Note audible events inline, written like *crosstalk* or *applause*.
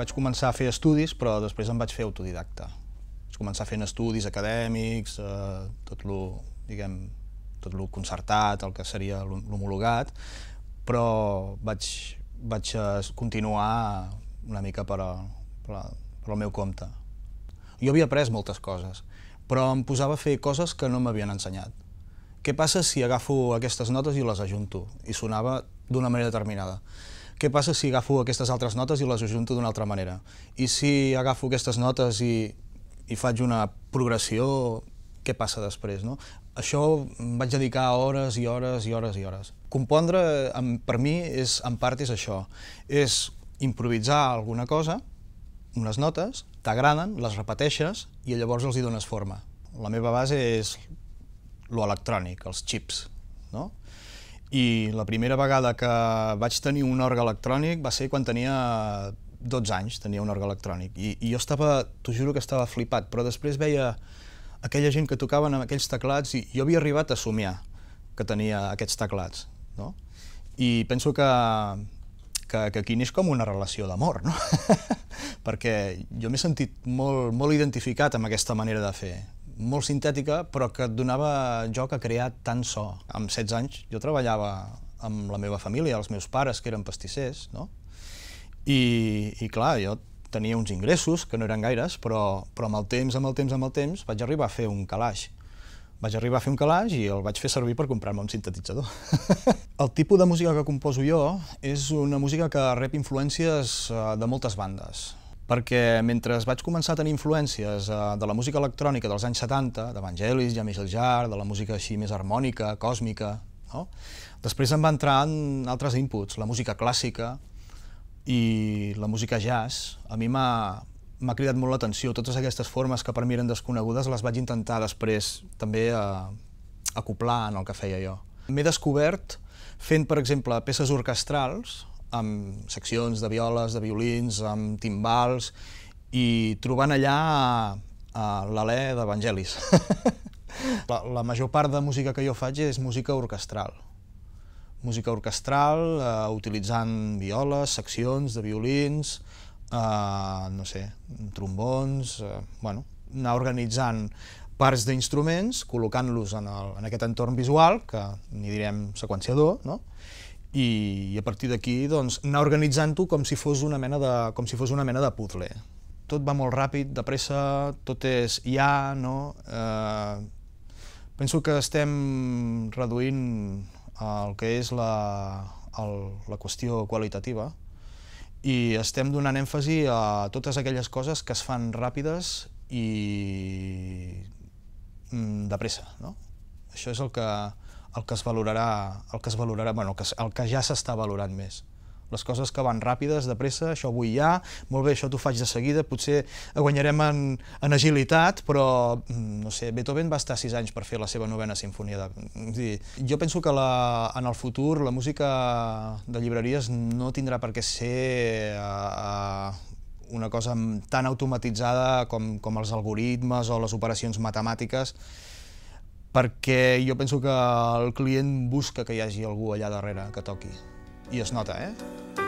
Vaig començar a fer estudis, però després em vaig fer autodidacta. Vaig començar fent estudis acadèmics, eh, tot lo, diguem, tot lo concertat, el que seria l'homologat, però vaig, vaig eh, continuar una mica per, a, per, a, per al meu compte. Jo havia après moltes coses, però em posava a fer coses que no m'havien ensenyat. Què passa si agafo aquestes notes i les ajunto? I sonava d'una manera determinada què passa si agafo aquestes altres notes i les ajunto d'una altra manera? I si agafo aquestes notes i, i faig una progressió, què passa després? No? Això vaig dedicar hores i hores i hores i hores. Compondre, per mi, és, en part és això. És improvisar alguna cosa, unes notes, t'agraden, les repeteixes i llavors els hi dones forma. La meva base és lo electrònic, els chips. no? I la primera vegada que vaig tenir un orgue electrònic va ser quan tenia 12 anys, tenia un orgue electrònic. I, i jo estava, t'ho juro que estava flipat, però després veia aquella gent que tocaven amb aquells teclats i jo havia arribat a somiar que tenia aquests teclats, no? I penso que, que, que aquí neix com una relació d'amor, no? *laughs* Perquè jo m'he sentit molt, molt identificat amb aquesta manera de fer, molt sintètica, però que donava joc a crear tant so. Amb 16 anys jo treballava amb la meva família, els meus pares, que eren pastissers, no? I, i clar, jo tenia uns ingressos, que no eren gaires, però, però amb el temps, amb el temps, amb el temps, vaig arribar a fer un calaix. Vaig arribar a fer un calaix i el vaig fer servir per comprar-me un sintetitzador. *laughs* el tipus de música que composo jo és una música que rep influències eh, de moltes bandes perquè mentre vaig començar a tenir influències eh, de la música electrònica dels anys 70, d'Evangelis, Jamis michel Jar, de la música així més harmònica, còsmica, no? després em va entrar en altres inputs, la música clàssica i la música jazz. A mi m'ha cridat molt l'atenció. Totes aquestes formes que per mi eren desconegudes les vaig intentar després també eh, acoplar en el que feia jo. M'he descobert fent, per exemple, peces orquestrals, amb seccions de violes, de violins, amb timbals, i trobant allà eh, l'alè d'Evangelis. *laughs* la, la major part de música que jo faig és música orquestral. Música orquestral, eh, utilitzant violes, seccions de violins, eh, no sé, trombons... Eh, bueno, anar organitzant parts d'instruments, col·locant-los en, el, en aquest entorn visual, que n'hi direm seqüenciador, no? i, a partir d'aquí doncs, anar organitzant-ho com, si fos una mena de, com si fos una mena de puzzle. Tot va molt ràpid, de pressa, tot és ja, no? Eh, penso que estem reduint el que és la, el, la qüestió qualitativa i estem donant èmfasi a totes aquelles coses que es fan ràpides i mm, de pressa, no? Això és el que, el que es valorarà, el que es valorarà, bueno, el que, el que ja s'està valorant més. Les coses que van ràpides, de pressa, això vull ja, molt bé, això t'ho faig de seguida, potser guanyarem en, en agilitat, però, mm, no sé, Beethoven va estar sis anys per fer la seva novena sinfonia. De, dir, jo penso que la, en el futur la música de llibreries no tindrà per què ser a, eh, a, una cosa tan automatitzada com, com els algoritmes o les operacions matemàtiques, perquè jo penso que el client busca que hi hagi algú allà darrere que toqui. I es nota, eh?